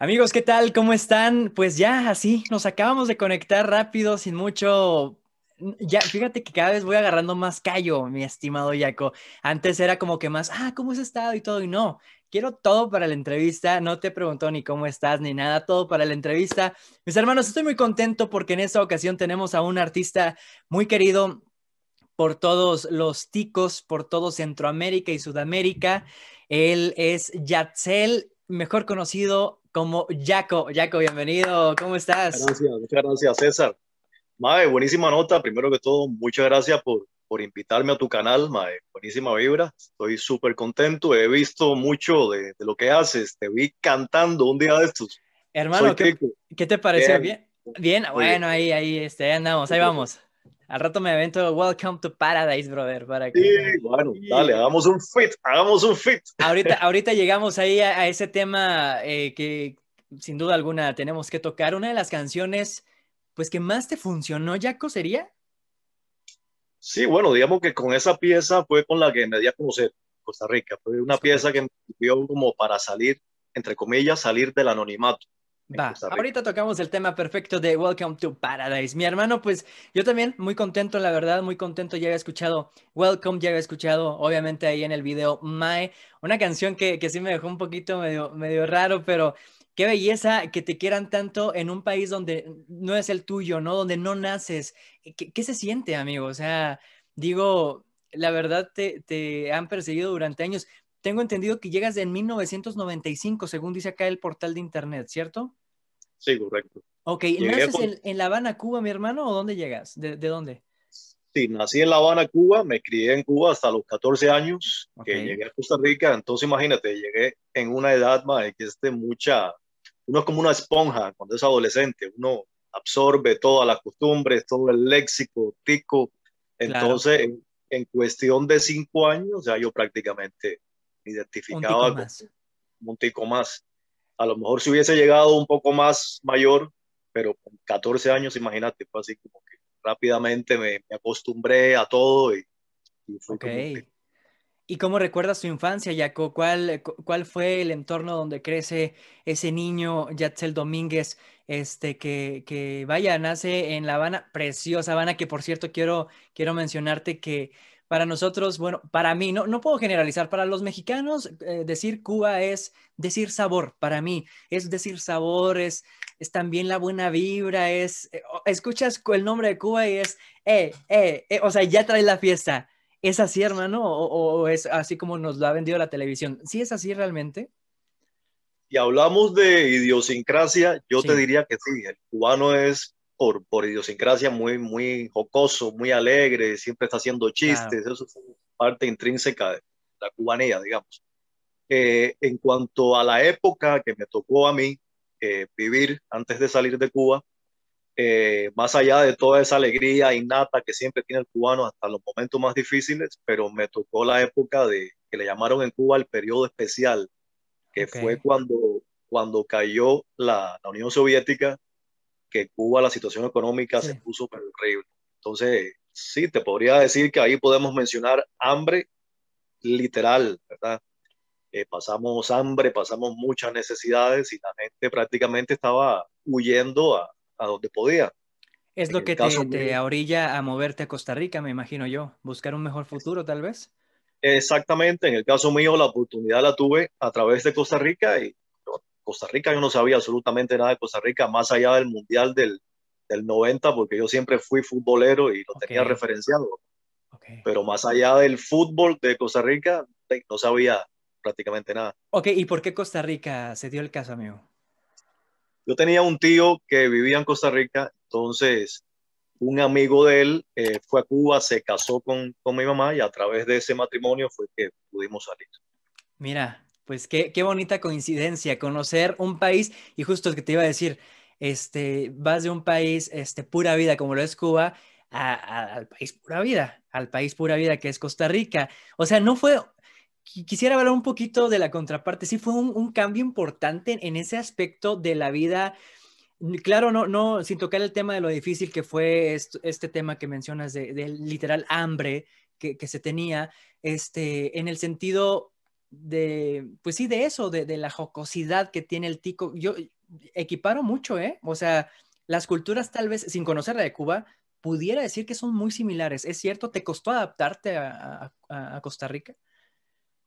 Amigos, ¿qué tal? ¿Cómo están? Pues ya, así, nos acabamos de conectar rápido, sin mucho... Ya, fíjate que cada vez voy agarrando más callo, mi estimado Yaco. Antes era como que más, ah, ¿cómo has estado? Y todo, y no. Quiero todo para la entrevista. No te pregunto ni cómo estás ni nada, todo para la entrevista. Mis hermanos, estoy muy contento porque en esta ocasión tenemos a un artista muy querido por todos los ticos, por todo Centroamérica y Sudamérica. Él es Yatzel, mejor conocido como Jaco. Jaco, bienvenido, ¿cómo estás? Gracias, muchas gracias, César. Mae, buenísima nota, primero que todo, muchas gracias por, por invitarme a tu canal, mae, buenísima vibra, estoy súper contento, he visto mucho de, de, lo que haces, te vi cantando un día de estos. Hermano, ¿qué, ¿qué, te pareció? Bien, bien, bueno, ahí, ahí, este, andamos, ahí vamos. Al rato me avento Welcome to Paradise, brother. Para que... Sí, bueno, dale, hagamos un fit, hagamos un fit. Ahorita, ahorita llegamos ahí a, ese tema eh, que sin duda alguna tenemos que tocar. Una de las canciones, pues, que más te funcionó, Jaco, sería. Sí, bueno, digamos que con esa pieza fue con la que me di a conocer Costa Rica. Fue una pieza que me sirvió como para salir, entre comillas, salir del anonimato. Va, ahorita tocamos el tema perfecto de Welcome to Paradise. Mi hermano, pues yo también muy contento, la verdad, muy contento. Ya había escuchado Welcome, ya había escuchado, obviamente, ahí en el video My, una canción que, que sí me dejó un poquito medio, medio raro, pero qué belleza que te quieran tanto en un país donde no es el tuyo, ¿no? Donde no naces. Eh, ¿Qué, se siente, amigo? O sea, digo, la verdad te, te han perseguido durante años. Tengo entendido que llegas en 1995, según dice acá el portal de internet, ¿cierto? Sí, correcto. Ok, ¿naces en, La Habana, Cuba, mi hermano, o dónde llegas? ¿De, dónde? Sí, nací en La Habana, Cuba, me crié en Cuba hasta los 14 años, que llegué a Costa Rica, entonces imagínate, llegué en una edad más que es mucha, uno es como una esponja cuando es adolescente, uno absorbe todas las costumbres, todo el léxico, tico, entonces en, en, cuestión de cinco años ya yo prácticamente identificaba un más. más. A lo mejor si hubiese llegado un poco más mayor, pero 14 años, imagínate, fue así como que rápidamente me, acostumbré a todo y, cómo recuerdas tu infancia, Jaco? ¿Cuál, ¿Cuál fue el entorno donde crece ese niño, Yatzel Domínguez, este, que, vaya, nace en La Habana, preciosa Habana, que por cierto quiero, quiero mencionarte que para nosotros, bueno, para mí, no, no puedo generalizar, para los mexicanos eh, decir Cuba es decir sabor, para mí es decir sabor, es, también la buena vibra, es, eh, escuchas el nombre de Cuba y es, eh, eh, eh, o sea, ya trae la fiesta. ¿Es así, hermano? ¿O, es así como nos lo ha vendido la televisión? ¿Sí es así realmente? Y hablamos de idiosincrasia, yo te diría que sí, el cubano es por, por idiosincrasia muy, muy jocoso, muy alegre, siempre está haciendo chistes, eso es parte intrínseca de la cubanía, digamos. Eh, en cuanto a la época que me tocó a mí eh, vivir antes de salir de Cuba, eh, más allá de toda esa alegría innata que siempre tiene el cubano hasta los momentos más difíciles, pero me tocó la época de que le llamaron en Cuba el periodo especial, que fue cuando, cuando cayó la Unión Soviética que Cuba la situación económica se puso terrible. Entonces, sí, te podría decir que ahí podemos mencionar hambre literal, ¿verdad? Eh, pasamos hambre, pasamos muchas necesidades y la gente prácticamente estaba huyendo a, a donde podía. Es lo que te, orilla a moverte a Costa Rica, me imagino yo, buscar un mejor futuro tal vez. Exactamente, en el caso mío la oportunidad la tuve a través de Costa Rica y Costa Rica, yo no sabía absolutamente nada de Costa Rica, más allá del Mundial del, del 90, porque yo siempre fui futbolero y lo tenía referenciado. Pero más allá del fútbol de Costa Rica, no sabía prácticamente nada. Ok, ¿y por qué Costa Rica se dio el caso, amigo? Yo tenía un tío que vivía en Costa Rica, entonces un amigo de él eh, fue a Cuba, se casó con, con mi mamá y a través de ese matrimonio fue que pudimos salir. Mira, pues qué, bonita coincidencia, conocer un país y justo que te iba a decir, este, vas de un país este, pura vida como lo es Cuba al país pura vida, al país pura vida que es Costa Rica. O sea, no fue, quisiera hablar un poquito de la contraparte, sí fue un, cambio importante en ese aspecto de la vida. Claro, no, no, sin tocar el tema de lo difícil que fue este tema que mencionas del literal hambre que, que, se tenía, este, en el sentido de, pues sí, de eso, de, de, la jocosidad que tiene el tico. Yo equiparo mucho, ¿eh? O sea, las culturas tal vez, sin conocer la de Cuba, pudiera decir que son muy similares. ¿Es cierto? ¿Te costó adaptarte a Costa Rica?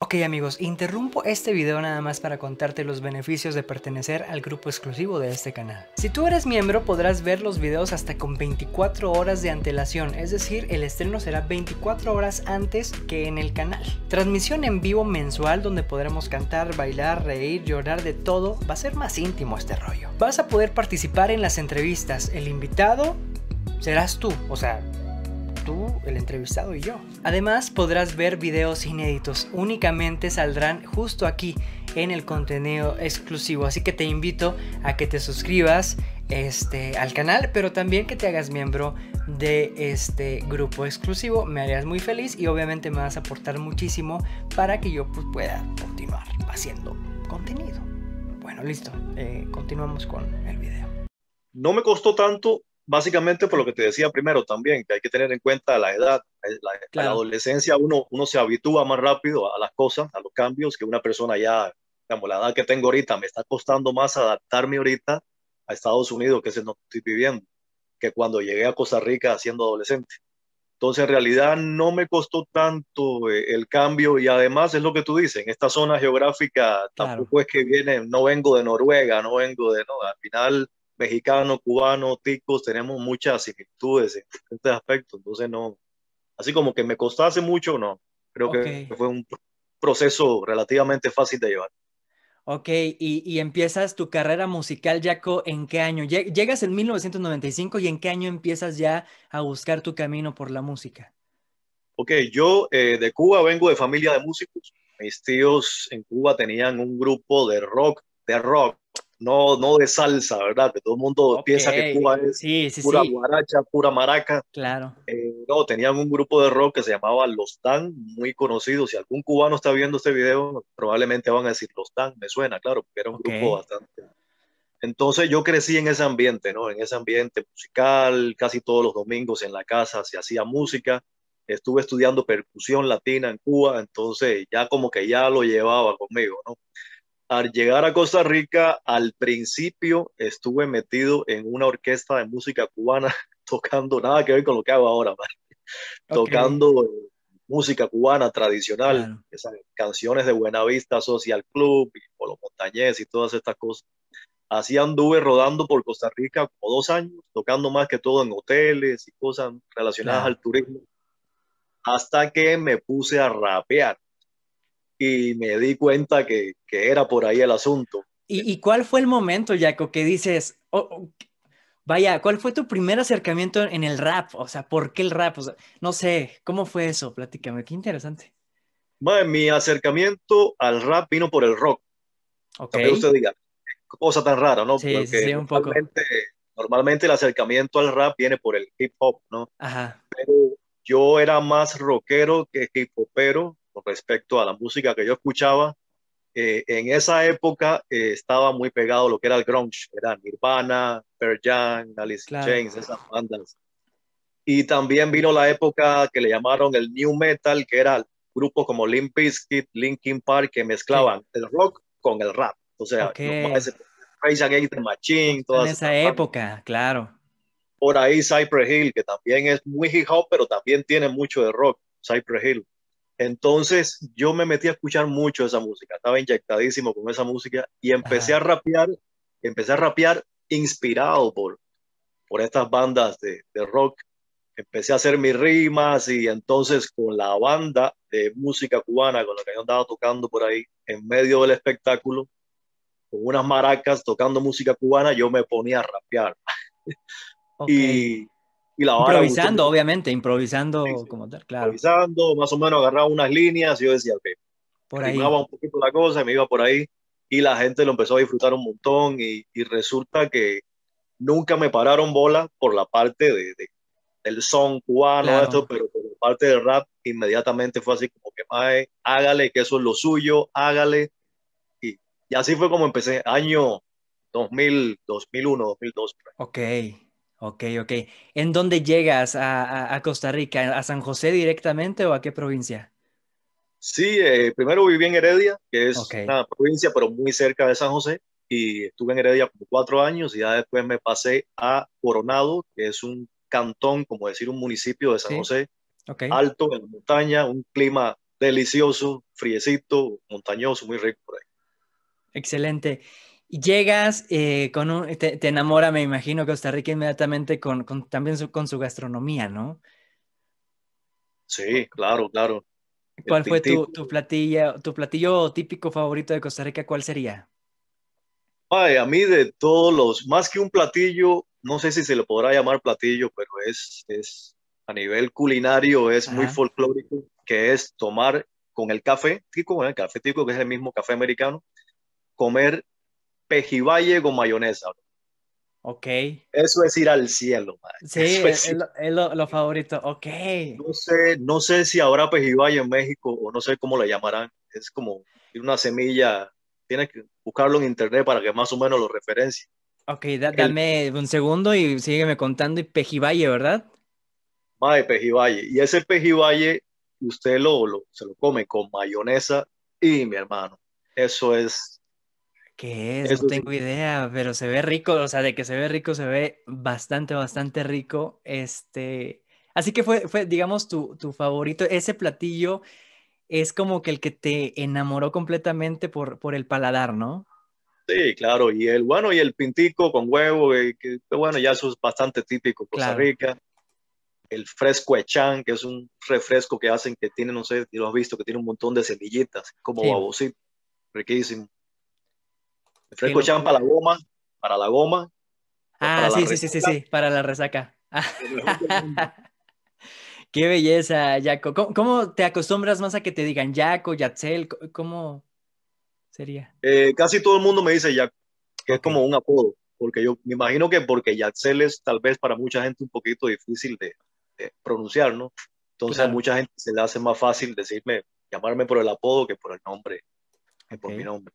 Ok amigos, interrumpo este video nada más para contarte los beneficios de pertenecer al grupo exclusivo de este canal. Si tú eres miembro podrás ver los videos hasta con 24 horas de antelación, es decir, el estreno será 24 horas antes que en el canal. Transmisión en vivo mensual donde podremos cantar, bailar, reír, llorar de todo, va a ser más íntimo este rollo. Vas a poder participar en las entrevistas, el invitado serás tú, o sea, tú, el entrevistado y yo. Además podrás ver videos inéditos, únicamente saldrán justo aquí en el contenido exclusivo, así que te invito a que te suscribas este, al canal, pero también que te hagas miembro de este grupo exclusivo. Me harías muy feliz y obviamente me vas a aportar muchísimo para que yo pues, pueda continuar haciendo contenido. Bueno, listo. Eh, continuamos con el video. No me costó tanto básicamente por lo que te decía primero también, que hay que tener en cuenta la edad. Eh, la, adolescencia uno, uno se habitúa más rápido a, las cosas, a los cambios, que una persona ya, como la edad que tengo ahorita, me está costando más adaptarme ahorita a Estados Unidos, que se nos estoy viviendo, que cuando llegué a Costa Rica siendo adolescente. Entonces, en realidad no me costó tanto eh, el cambio y además es lo que tú dices, en esta zona geográfica tampoco es que viene, no vengo de Noruega, no vengo de, no, al final mexicano, cubano, ticos, tenemos muchas similitudes en este aspecto, entonces no, así como que me costase mucho, no, creo que fue un proceso relativamente fácil de llevar. Ok, y, y, empiezas tu carrera musical, Jaco, ¿en qué año? Llegas en 1995 y ¿en qué año empiezas ya a buscar tu camino por la música? Ok, yo eh, de Cuba vengo de familia de músicos. Mis tíos en Cuba tenían un grupo de rock, de rock, no, no de salsa, ¿verdad? Que todo el mundo piensa que Cuba es pura guaracha, pura maraca. Claro. Eh, no, tenían un grupo de rock que se llamaba Los Tan, muy conocido. Si algún cubano está viendo este video, probablemente van a decir Los Tan, me suena, claro, porque era un grupo bastante. Entonces yo crecí en ese ambiente, ¿no? En ese ambiente musical, casi todos los domingos en la casa se hacía música. Estuve estudiando percusión latina en Cuba, entonces ya como que ya lo llevaba conmigo, ¿no? al llegar a Costa Rica, al principio estuve metido en una orquesta de música cubana tocando, nada que ver con lo que hago ahora, tocando eh, música cubana tradicional, esas canciones de Buenavista Social Club, y Polo Montañés y todas estas cosas. Así anduve rodando por Costa Rica como dos años, tocando más que todo en hoteles y cosas relacionadas al turismo, hasta que me puse a rapear y me di cuenta que, era por ahí el asunto. ¿Y, cuál fue el momento, Jaco, que dices, oh, oh, vaya, cuál fue tu primer acercamiento en el rap? O sea, ¿por qué el rap? no sé, ¿cómo fue eso? Platícame, qué interesante. Bueno, mi acercamiento al rap vino por el rock. Ok. que usted diga, cosa tan rara, ¿no? Sí, sí, un poco. Normalmente, normalmente el acercamiento al rap viene por el hip hop, ¿no? Ajá. Pero yo era más rockero que hip hopero con respecto a la música que yo escuchaba. Eh, en esa época eh, estaba muy pegado lo que era el grunge, era Nirvana, Pearl Jam, Alice in James, esas bandas. Y también vino la época que le llamaron el new metal, que era grupos como Limp Bizkit, Linkin Park, que mezclaban el rock con el rap. O sea, okay. Against En esa época, claro. Por ahí Cypress Hill, que también es muy hip hop, pero también tiene mucho de rock, Cypress Hill. Entonces yo me metí a escuchar mucho esa música, estaba inyectadísimo con esa música y empecé a rapear, empecé a rapear inspirado por, por estas bandas de, rock. Empecé a hacer mis rimas y entonces con la banda de música cubana con la que yo andaba tocando por ahí, en medio del espectáculo, con unas maracas tocando música cubana, yo me ponía a rapear. Y improvisando, obviamente, improvisando como tal, claro. Improvisando, más o menos agarraba unas líneas y yo decía, ok. Por ahí. un poquito la cosa, y me iba por ahí y la gente lo empezó a disfrutar un montón y, resulta que nunca me pararon bola por la parte de, de del son cubano, pero por la parte del rap inmediatamente fue así como que, mae, hágale, que eso es lo suyo, hágale. Y, así fue como empecé, año 2000, 2001, 2002. Ok. Ok, ok. ¿En dónde llegas a, a, Costa Rica? ¿A San José directamente o a qué provincia? Sí, eh, primero viví en Heredia, que es una provincia pero muy cerca de San José, y estuve en Heredia por cuatro años y ya después me pasé a Coronado, que es un cantón, como decir un municipio de San José, alto, en la montaña, un clima delicioso, friecito, montañoso, muy rico por ahí. Excelente. Llegas eh, con un, te, enamora, me imagino, Costa Rica inmediatamente con, también su, con su gastronomía, ¿no? Sí, claro, claro. ¿Cuál fue tu, tu, platillo, tu platillo típico favorito de Costa Rica? ¿Cuál sería? a mí de todos los, más que un platillo, no sé si se le podrá llamar platillo, pero es, es a nivel culinario, es muy folclórico, que es tomar con el café tico, con el café típico que es el mismo café americano, comer pejiballe con mayonesa. Ok. Eso es ir al cielo, madre. Sí, es, lo, favorito. Ok. No sé, no sé si habrá pejibaye en México o no sé cómo le llamarán. Es como una semilla. Tiene que buscarlo en internet para que más o menos lo referencie. Ok, dame un segundo y sígueme contando. Y pejibaye, ¿verdad? Madre, pejibaye. Y ese pejiballe, usted lo, se lo come con mayonesa y mi hermano. Eso es ¿Qué es? no tengo idea, pero se ve rico, o sea, de que se ve rico, se ve bastante, bastante rico. Este, así que fue, fue digamos, tu, favorito. Ese platillo es como que el que te enamoró completamente por, por el paladar, ¿no? Sí, claro, y el bueno, y el pintico con huevo, eh, que, bueno, ya eso es bastante típico Costa Rica. El fresco echan que es un refresco que hacen que tiene, no sé y lo has visto, que tiene un montón de semillitas, como sí. babosito, riquísimo. Fresco para la goma, para la goma. Ah, sí, sí, sí, sí, sí, para la resaca. Qué belleza, Jaco. ¿Cómo, te acostumbras más a que te digan Jaco, Yatzel? ¿Cómo sería? Eh, casi todo el mundo me dice Jaco, que es como un apodo, porque yo me imagino que porque Yatzel es tal vez para mucha gente un poquito difícil de, pronunciar, ¿no? Entonces a mucha gente se le hace más fácil decirme, llamarme por el apodo que por el nombre, que por mi nombre.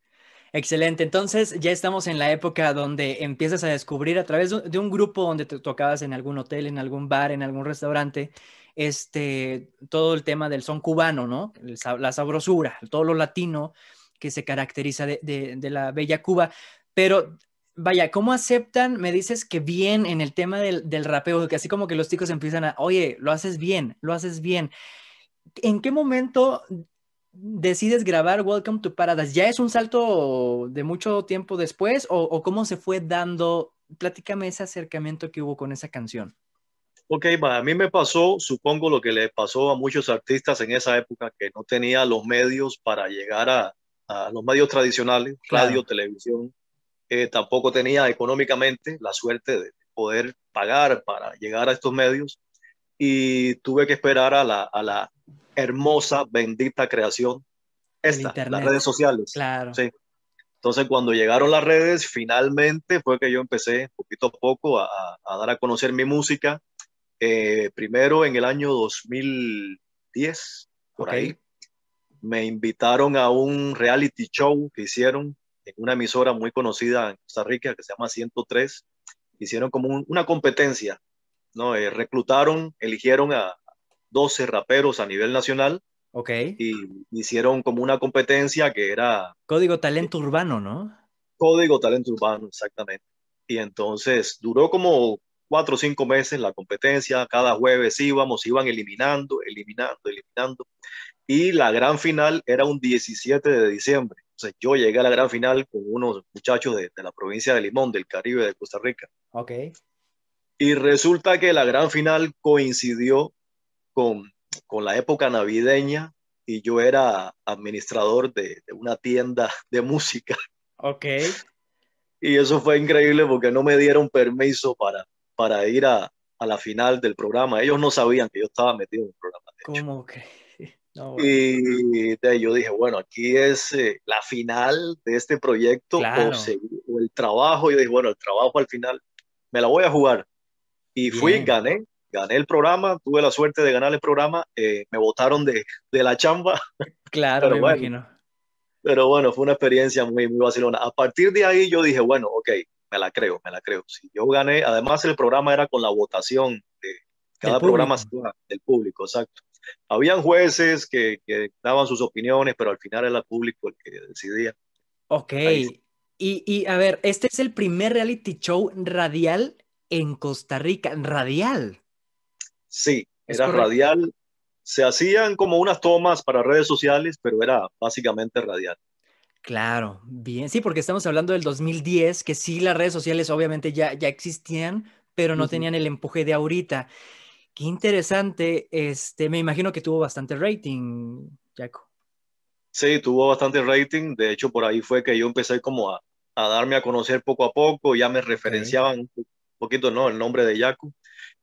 Excelente. Entonces ya estamos en la época donde empiezas a descubrir a través de un grupo donde te tocabas en algún hotel, en algún bar, en algún restaurante, este, todo el tema del son cubano, ¿no? La sabrosura, todo lo latino que se caracteriza de, la bella Cuba. Pero vaya, ¿cómo aceptan? Me dices que bien en el tema del, del rapeo, que así como que los chicos empiezan a, oye, lo haces bien, lo haces bien. ¿En qué momento decides grabar Welcome to Paradise? ¿Ya es un salto de mucho tiempo después o, cómo se fue dando? Platícame ese acercamiento que hubo con esa canción. Ok, a mí me pasó, supongo lo que le pasó a muchos artistas en esa época, que no tenía los medios para llegar a, los medios tradicionales, radio, televisión. Eh, tampoco tenía económicamente la suerte de poder pagar para llegar a estos medios y tuve que esperar a la, hermosa, bendita creación. Esta, las redes sociales. Entonces, cuando llegaron las redes, finalmente fue que yo empecé poquito a poco a, dar a conocer mi música. Eh, primero en el año 2010, por ahí, me invitaron a un reality show que hicieron en una emisora muy conocida en Costa Rica que se llama 103. Hicieron como una competencia, ¿no? Eh, reclutaron, eligieron a, 12 raperos a nivel nacional. Ok. Y hicieron como una competencia que era... Código Talento Urbano, ¿no? Código Talento Urbano, exactamente. Y entonces duró como cuatro o cinco meses la competencia, cada jueves íbamos, iban eliminando, eliminando, eliminando. Y la gran final era un 17 de diciembre. Entonces yo llegué a la gran final con unos muchachos de, de la provincia de Limón, del Caribe, de Costa Rica. Ok. Y resulta que la gran final coincidió con, con la época navideña y yo era administrador de, una tienda de música. Ok. Y eso fue increíble porque no me dieron permiso para, para ir a, a la final del programa. Ellos no sabían que yo estaba metido en el programa. ¿Cómo que? Y yo dije, bueno, aquí es eh, la final de este proyecto o, el trabajo. y dije, bueno, el trabajo al final me la voy a jugar. Y fui, y gané gané el programa, tuve la suerte de ganar el programa, eh, me votaron de, la chamba. Claro, pero bueno, imagino. Pero bueno, fue una experiencia muy, muy vacilona. A partir de ahí yo dije, bueno, ok, me la creo, me la creo. Si yo gané, además el programa era con la votación de cada programa del público, exacto. Habían jueces que, daban sus opiniones, pero al final era el público el que decidía. Ok. Y, y a ver, este es el primer reality show radial en Costa Rica. Radial. Sí, era radial. Se hacían como unas tomas para redes sociales, pero era básicamente radial. Claro, bien. Sí, porque estamos hablando del 2010, que sí, las redes sociales obviamente ya, ya existían, pero no tenían el empuje de ahorita. Qué interesante. Este, me imagino que tuvo bastante rating, Jaco. Sí, tuvo bastante rating. De hecho, por ahí fue que yo empecé como a, darme a conocer poco a poco. Ya me referenciaban poquito no, el nombre de Yaco.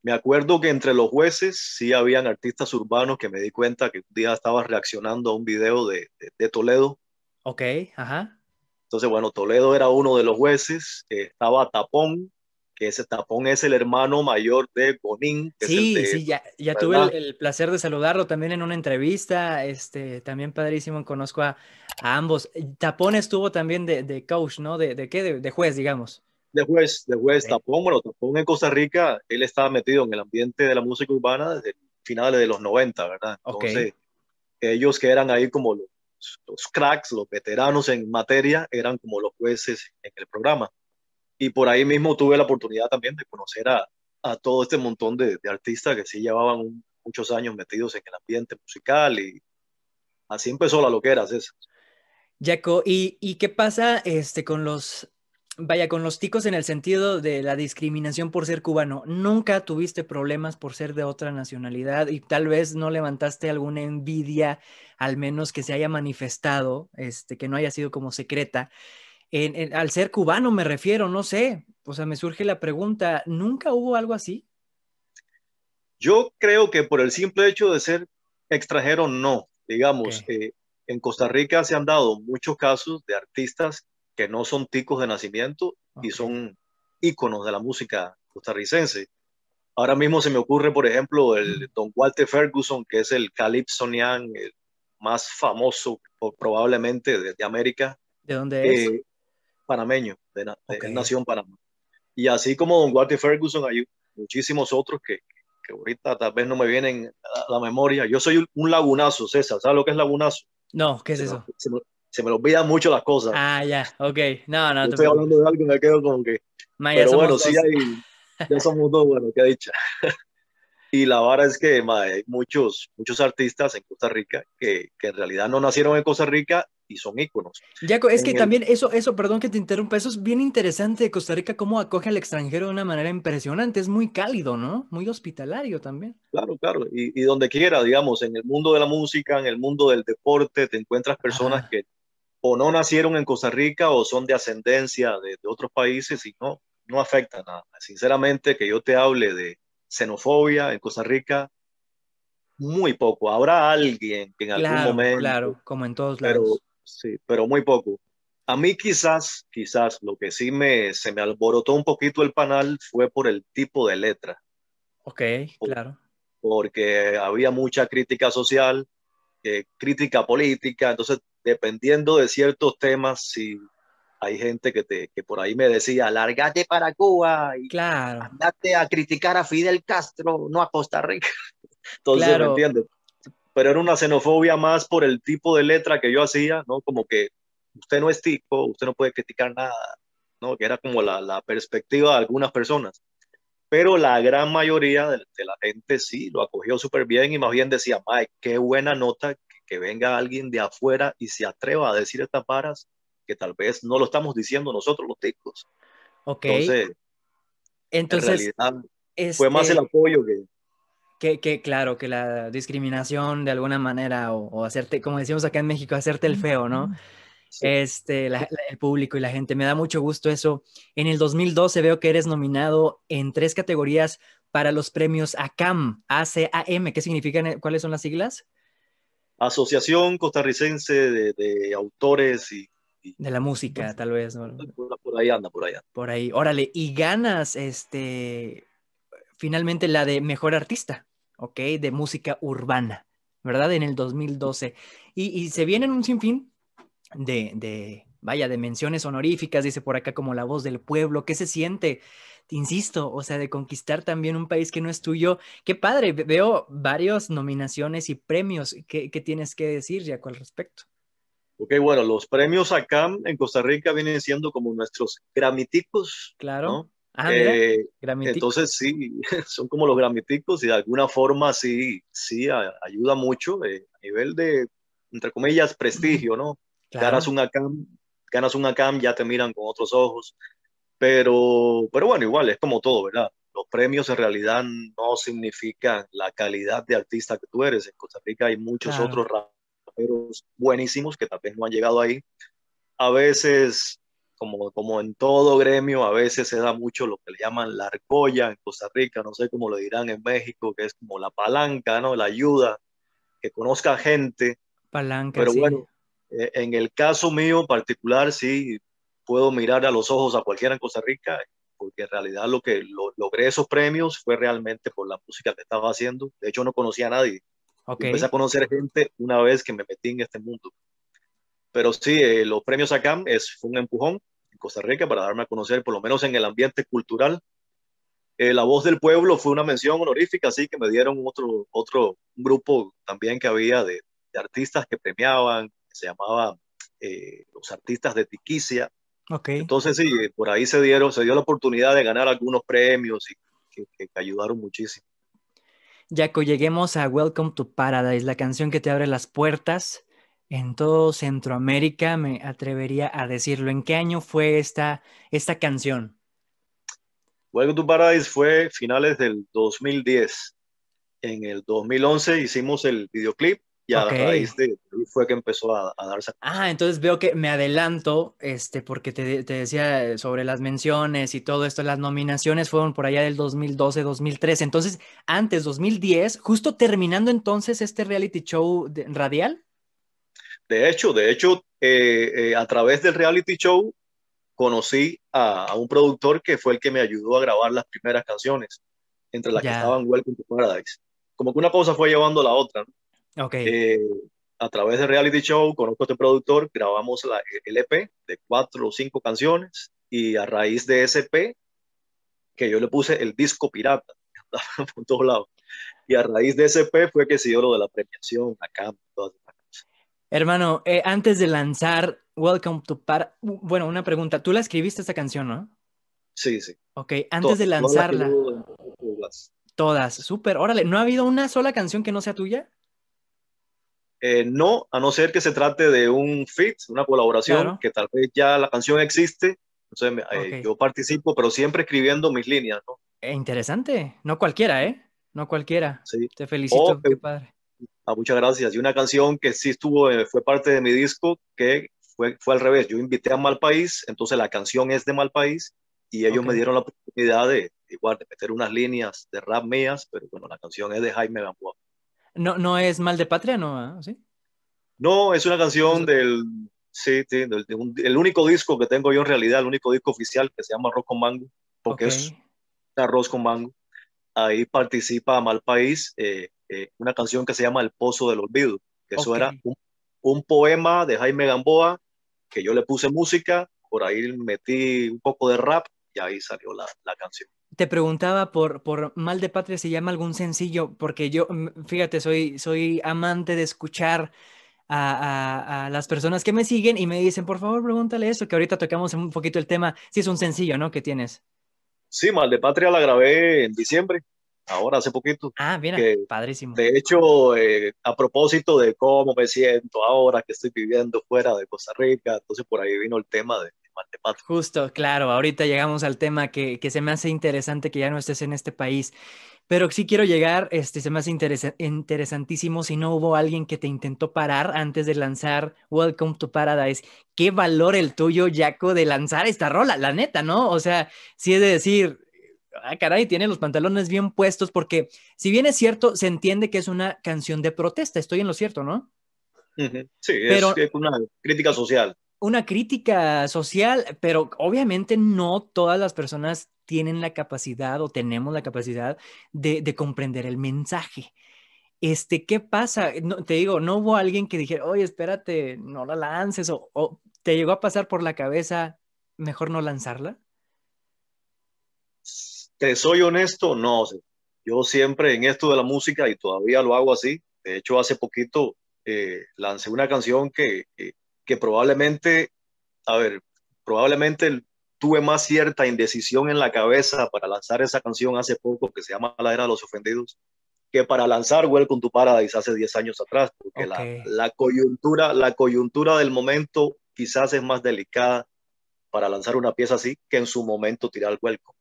Me acuerdo que entre los jueces sí habían artistas urbanos que me di cuenta que un día estaba reaccionando a un video de, de, Toledo. Ok, ajá. Entonces, bueno, Toledo era uno de los jueces, eh, estaba Tapón, que ese Tapón es el hermano mayor de Bonín. sí, sí, ya, ya tuve el, placer de saludarlo también en una entrevista, este, también padrísimo, conozco a, ambos. Tapón estuvo también de, de coach, ¿no? ¿De, de qué? de juez, digamos de juez, de juez Tapón, bueno, Tapón en Costa Rica, él estaba metido en el ambiente de la música urbana desde finales de los 90, ¿verdad? Entonces, ellos que eran ahí como los, cracks, los veteranos en materia, eran como los jueces en el programa. Y por ahí mismo tuve la oportunidad también de conocer a, a todo este montón de, de artistas que sí llevaban muchos años metidos en el ambiente musical y así empezó la loquera, César. Jaco, ¿y, ¿y, qué pasa este, con los vaya, con los ticos en el sentido de la discriminación por ser cubano, nunca tuviste problemas por ser de otra nacionalidad y tal vez no levantaste alguna envidia, al menos que se haya manifestado, este, que no haya sido como secreta. En, al ser cubano me refiero, no sé, o sea, me surge la pregunta, ¿nunca hubo algo así? Yo creo que por el simple hecho de ser extranjero, no. Digamos, que eh, en Costa Rica se han dado muchos casos de artistas que no son ticos de nacimiento y son íconos de la música costarricense. Ahora mismo se me ocurre, por ejemplo, el Don Walter Ferguson, que es el el más famoso probablemente de, América. ¿De dónde eh, es? panameño, de, Nación Panamá. Y así como Don Walter Ferguson, hay muchísimos otros que, que ahorita tal vez no me vienen a la memoria. Yo soy un lagunazo, César. ¿Sabes lo que es lagunazo? No, ¿qué es eso? se me olvidan mucho las cosas. Ah, ya, ok. No, no, estoy hablando de algo y me quedo con que. pero bueno, sí, hay, ya somos dos, bueno, qué dicho. y la vara es que hay muchos, muchos artistas en Costa Rica que, que, en realidad no nacieron en Costa Rica y son íconos. Jaco, es que también eso, eso, perdón que te interrumpa, eso es bien interesante de Costa Rica, cómo acoge al extranjero de una manera impresionante, es muy cálido, ¿no? Muy hospitalario también. Claro, claro, y, y donde quiera, digamos, en el mundo de la música, en el mundo del deporte, te encuentras personas que o no nacieron en Costa Rica o son de ascendencia de, otros países y no, no afecta nada. Sinceramente, que yo te hable de xenofobia en Costa Rica, muy poco. Habrá alguien que en algún momento. Claro, como en todos lados. sí, pero muy poco. A mí quizás, quizás lo que sí me, se me alborotó un poquito el panal fue por el tipo de letra. Ok, claro. Porque había mucha crítica social, eh, crítica política, entonces dependiendo de ciertos temas, si hay gente que, te, que por ahí me decía, lárgate para Cuba y claro. andate a criticar a Fidel Castro, no a Costa Rica. Entonces, ¿me Pero era una xenofobia más por el tipo de letra que yo hacía, ¿no? Como que usted no es tipo, usted no puede criticar nada, ¿no? Que era como la, la perspectiva de algunas personas. Pero la gran mayoría de, la gente sí lo acogió súper bien y más bien decía, ay qué buena nota, que venga alguien de afuera y se atreva a decir estas paras que tal vez no lo estamos diciendo nosotros los ticos. Ok. Entonces, Entonces fue más el este, apoyo que, que, claro, que la discriminación de alguna manera o, hacerte, como decimos acá en México, hacerte el feo, ¿no? Este, el público y la gente. Me da mucho gusto eso. En el 2012 veo que eres nominado en tres categorías para los premios ACAM, ACAM. ¿Qué significan? ¿Cuáles son las siglas? Asociación Costarricense de, Autores y, De la música, tal vez. ¿no? Por, ahí anda, por ahí Por ahí, órale, y ganas este, finalmente la de Mejor Artista, ¿ok? De música urbana, ¿verdad? En el 2012. Y, y se vienen un sinfín de, de, vaya, de menciones honoríficas, dice por acá como la voz del pueblo, ¿qué se siente? insisto, o sea, de conquistar también un país que no es tuyo. Qué padre, veo varias nominaciones y premios. ¿Qué, tienes que decir, ya con respecto? Ok, bueno, los premios acá en Costa Rica vienen siendo como nuestros gramiticos. Claro. Ah, eh, entonces sí, son como los gramiticos y de alguna forma sí, sí ayuda mucho eh, a nivel de, entre comillas, prestigio, ¿no? Ganas un ACAM, ganas un ACAM, ya te miran con otros ojos. Pero, pero bueno, igual es como todo, ¿verdad? Los premios en realidad no significan la calidad de artista que tú eres. En Costa Rica hay muchos otros raperos buenísimos que tal vez no han llegado ahí. A veces, como, como en todo gremio, a veces se da mucho lo que le llaman la argolla en Costa Rica, no sé cómo lo dirán en México, que es como la palanca, ¿no? La ayuda, que conozca gente. Palanca, pero bueno, eh, en el caso mío en particular, sí, puedo mirar a los ojos a cualquiera en Costa Rica, porque en realidad lo que logré esos premios fue realmente por la música que estaba haciendo. De hecho, no conocía a nadie. Empecé a conocer gente una vez que me metí en este mundo. Pero sí, eh, los premios ACAM es, fue un empujón en Costa Rica para darme a conocer, por lo menos en el ambiente cultural. Eh, la Voz del Pueblo fue una mención honorífica, así que me dieron otro, otro grupo también que había de, artistas que premiaban, que se llamaba eh, Los Artistas de Tiquicia, Okay. Entonces sí, eh, por ahí se dieron, se dio la oportunidad de ganar algunos premios y que, ayudaron muchísimo. Jaco, lleguemos a Welcome to Paradise, la canción que te abre las puertas en todo Centroamérica, me atrevería a decirlo. ¿En qué año fue esta, esta canción? Welcome to Paradise fue finales del 2010. En el 2011 hicimos el videoclip y a raíz fue que empezó a, darse. Ah, entonces veo que me adelanto, este, porque te, decía sobre las menciones y todo esto, las nominaciones fueron por allá del 2012, 2013. Entonces, antes, 2010, justo terminando entonces este reality show radial. De hecho, de hecho, eh, eh, a través del reality show conocí a, un productor que fue el que me ayudó a grabar las primeras canciones, entre las que estaban Welcome to Paradise. Como que una cosa fue llevando a la otra, ¿no? Okay. Eh, a través de Reality Show, conozco a este productor, grabamos la, el EP de cuatro o cinco canciones y a raíz de ese EP, que yo le puse el disco pirata, por todos lados. Y a raíz de ese EP fue que se dio lo de la premiación, acá, todas Hermano, eh, antes de lanzar Welcome to Par, bueno, una pregunta, tú la escribiste esta canción, ¿no? Sí, sí. Ok, antes de lanzarla. Todas. Todas, súper, órale, ¿no ha habido una sola canción que no sea tuya? Eh, no, a no ser que se trate de un fit, una colaboración, que tal vez ya la canción existe. Entonces, eh, yo participo, pero siempre escribiendo mis líneas, eh, interesante, no cualquiera, ¿eh? No cualquiera. Sí. Te felicito, oh, qué padre. Ah, muchas gracias. Y una canción que sí estuvo, fue parte de mi disco, que fue, fue al revés. Yo invité a Mal País, entonces la canción es de Mal País, y ellos me dieron la oportunidad de, igual, de meter unas líneas de rap mías, pero bueno, la canción es de Jaime Gamboa. No, no es Mal de Patria, ¿no? Ah, ¿Sí? No, es una canción del, sí, sí del, el único disco que tengo yo en realidad, el único disco oficial que se llama Arroz con Mango, porque es arroz con mango. Ahí participa Mal País, eh, eh, una canción que se llama El Pozo del Olvido, que eso era un, poema de Jaime Gamboa, que yo le puse música, por ahí metí un poco de rap y ahí salió la canción te preguntaba por, por Mal de Patria si llama algún sencillo, porque yo, mm, fíjate, soy, soy amante de escuchar a, a, las personas que me siguen y me dicen, por favor, pregúntale eso, que ahorita tocamos un poquito el tema, si es un sencillo, ¿no? Que tienes. Sí, Mal de Patria la grabé en diciembre, ahora hace poquito. Ah, bien, que, padrísimo. De hecho, eh, a propósito de cómo me siento ahora que estoy viviendo fuera de Costa Rica, entonces por ahí vino el tema de, Justo, claro, ahorita llegamos al tema que, que, se me hace interesante que ya no estés en este país, pero sí quiero llegar, este, se me hace interesantísimo si no hubo alguien que te intentó parar antes de lanzar Welcome to Paradise. Qué valor el tuyo, Jaco, de lanzar esta rola, la neta, ¿no? O sea, si es de decir, ah, caray, tiene los pantalones bien puestos, porque si bien es cierto, se entiende que es una canción de protesta, estoy en lo cierto, ¿no? Sí, Pero, es una crítica social una crítica social, pero obviamente no todas las personas tienen la capacidad o tenemos la capacidad de, comprender el mensaje. Este, ¿qué pasa? te digo, no hubo alguien que dijera, oye, espérate, no la lances, o, te llegó a pasar por la cabeza, mejor no lanzarla. Te soy honesto, no. Yo siempre en esto de la música, y todavía lo hago así, de hecho hace poquito eh, lancé una canción que eh, que probablemente, a ver, probablemente tuve más cierta indecisión en la cabeza para lanzar esa canción hace poco que se llama La Era de los Ofendidos, que para lanzar Welcome to Paradise hace 10 años atrás, porque la, coyuntura, la coyuntura del momento quizás es más delicada para lanzar una pieza así que en su momento tirar Welcome.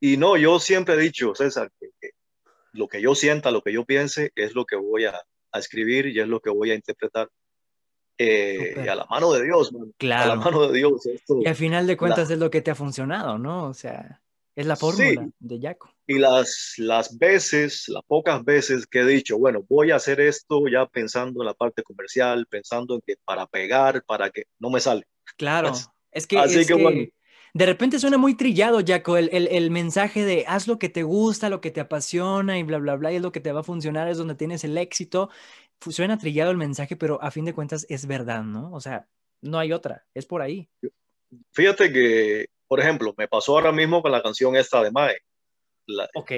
Y no, yo siempre he dicho, César, que, lo que yo sienta, lo que yo piense, es lo que voy a escribir y es lo que voy a interpretar y eh, a la mano de Dios, claro. a la mano de Dios. y al final de cuentas es lo que te ha funcionado, ¿no? O sea, es la fórmula de Jaco. Y las, las veces, las pocas veces que he dicho, bueno, voy a hacer esto ya pensando en la parte comercial, pensando en que para pegar, para que no me sale. Claro, es que, de repente suena muy trillado, Jaco, el, el, mensaje de haz lo que te gusta, lo que te apasiona y bla, bla, bla, y es lo que te va a funcionar, es donde tienes el éxito suena trillado el mensaje, pero a fin de cuentas es verdad, ¿no? O sea, no hay otra, es por ahí. Fíjate que, por ejemplo, me pasó ahora mismo con la canción esta de Mae.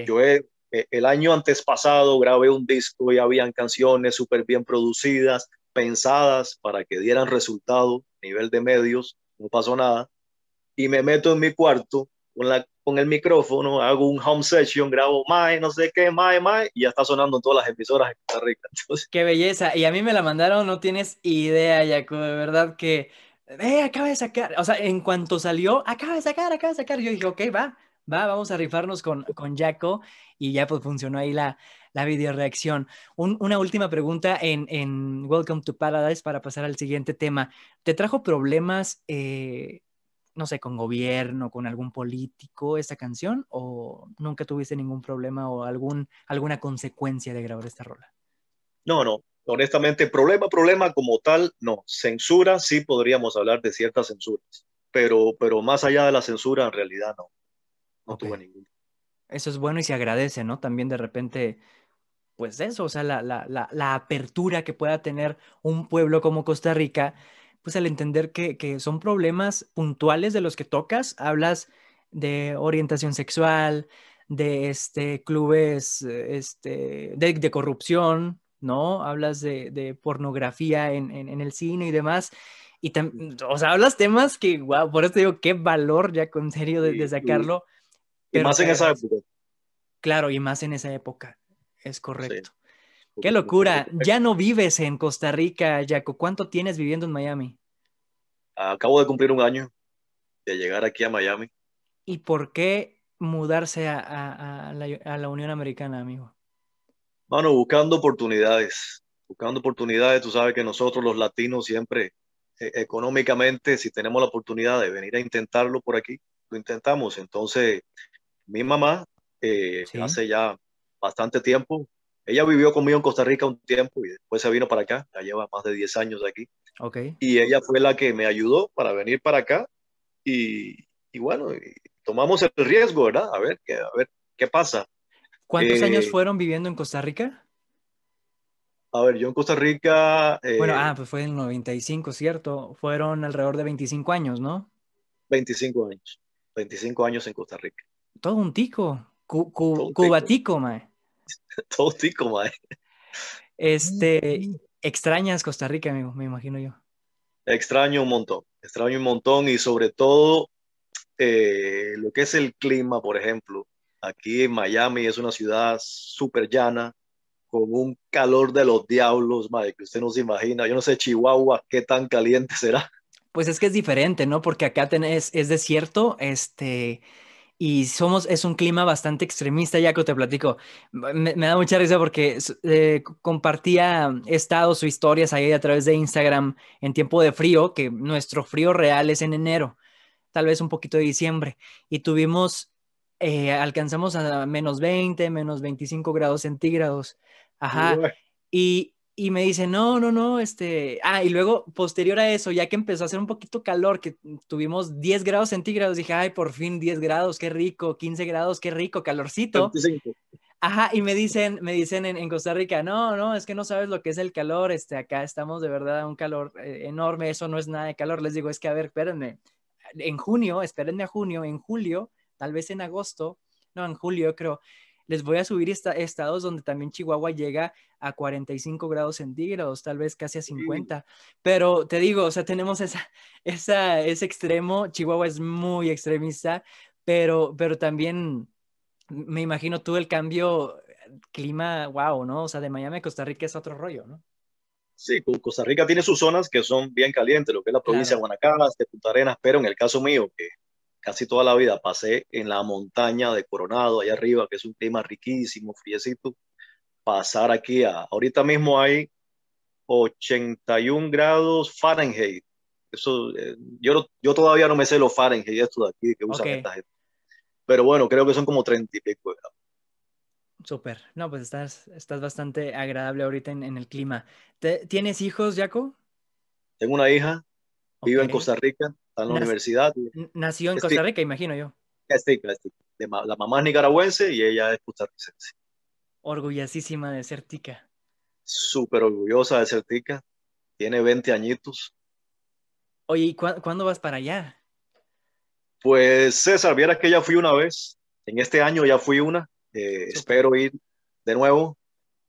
Yo eh, el año antes pasado grabé un disco y habían canciones súper bien producidas, pensadas para que dieran resultado a nivel de medios, no pasó nada. Y me meto en mi cuarto con la con el micrófono, hago un home session, grabo más no sé qué, my, más, y ya está sonando en todas las emisoras en Costa Rica. Qué belleza. Y a mí me la mandaron, no tienes idea, Jaco, de verdad que, eh, acaba de sacar, o sea, en cuanto salió, acaba de sacar, acaba de sacar. Yo dije, ok, va, va, vamos a rifarnos con, con Jaco, y ya pues funcionó ahí la, la videoreacción. una última pregunta en, en, Welcome to Paradise para pasar al siguiente tema. ¿Te trajo problemas? Eh, no sé, con gobierno, con algún político esta canción o nunca tuviste ningún problema o algún, alguna consecuencia de grabar esta rola? No, no, honestamente, problema, problema como tal, no. Censura, sí podríamos hablar de ciertas censuras, pero, pero más allá de la censura, en realidad no. No tuve ningún. Eso es bueno y se agradece, ¿no? También de repente, pues eso, o sea, la, la, la, la apertura que pueda tener un pueblo como Costa Rica pues al entender que, son problemas puntuales de los que tocas, hablas de orientación sexual, de este, clubes eh, este, de, corrupción, ¿no? Hablas de, pornografía en, el cine y demás. Y o sea, hablas temas que, wow, por eso digo, qué valor ya con serio de, sacarlo. y más en esa época. Claro, y más en esa época, es correcto. Qué pues, locura. Ya no vives en Costa Rica, Jaco. ¿Cuánto tienes viviendo en Miami? Acabo de cumplir un año de llegar aquí a Miami. ¿Y por qué mudarse a, la, Unión Americana, amigo? Bueno, buscando oportunidades. Buscando oportunidades. Tú sabes que nosotros los latinos siempre, eh, económicamente, si tenemos la oportunidad de venir a intentarlo por aquí, lo intentamos. Entonces, mi mamá, eh, hace ya bastante tiempo, ella vivió conmigo en Costa Rica un tiempo y después se vino para acá, ya lleva más de 10 años aquí. Okay. Y ella fue la que me ayudó para venir para acá y, bueno, tomamos el riesgo, ¿verdad? A ver, a ver qué pasa. ¿Cuántos eh, años fueron viviendo en Costa Rica? A ver, yo en Costa Rica... Eh, bueno, ah, pues fue en 95, ¿cierto? Fueron alrededor de 25 años, ¿no? 25 años. 25 años en Costa Rica. Todo un tico. cubatico, mae. Todo tico, mae. Este, extrañas Costa Rica, amigo, me imagino yo. Extraño un montón, extraño un montón y sobre todo eh, lo que es el clima, por ejemplo. Aquí en Miami es una ciudad súper llana, con un calor de los diablos, mae, que usted no se imagina. Yo no sé, Chihuahua, qué tan caliente será. Pues es que es diferente, ¿no? Porque acá tenés, es desierto, este, y somos, es un clima bastante extremista, ya que te platico. Me, da mucha risa porque eh, compartía mm, estados o historias ahí a través de Instagram en tiempo de frío, que nuestro frío real es en enero, tal vez un poquito de diciembre, y tuvimos, eh, alcanzamos a menos 20, menos 25 grados centígrados. Ajá. Y y me dicen, no, no, no, este, ah, y luego posterior a eso, ya que empezó a hacer un poquito calor, que tuvimos 10 grados centígrados, dije, ay, por fin 10 grados, qué rico, 15 grados, qué rico, calorcito. Ajá, y me dicen, me dicen en, Costa Rica, no, no, es que no sabes lo que es el calor, este, acá estamos de verdad un calor eh, enorme, eso no es nada de calor, les digo, es que a ver, espérenme, en junio, espérenme a junio, en julio, tal vez en agosto, no, en julio creo, les voy a subir esta, estados donde también Chihuahua llega a 45 grados centígrados, tal vez casi a 50. Pero te digo, o sea, tenemos esa, esa, ese extremo. Chihuahua es muy extremista, pero, pero también me imagino tú el cambio clima, wow, ¿no? O sea, de Miami a Costa Rica es otro rollo, ¿no? Sí, Costa Rica tiene sus zonas que son bien calientes, lo que es la provincia de Guanacaste, Punta Arenas, pero en el caso mío, que casi toda la vida pasé en la montaña de Coronado, allá arriba, que es un clima riquísimo, friecito, pasar aquí a, ahorita mismo hay 81 grados Fahrenheit. Eso, eh, yo, yo todavía no me sé los Fahrenheit, esto de aquí que usa gente. Pero bueno, creo que son como 30 y pico grados. Súper. No, pues estás, estás bastante agradable ahorita en, el clima. ¿Tienes hijos, Jaco? Tengo una hija, vive en Costa Rica, en la universidad. Nació en Costa Rica, imagino yo. La mamá es nicaragüense y ella es costarricense. Orgullosísima de ser tica. Súper orgullosa de ser tica. Tiene 20 añitos. Oye, ¿y cuándo vas para allá? Pues César, vieras que ya fui una vez. En este año ya fui una. Eh, espero ir de nuevo.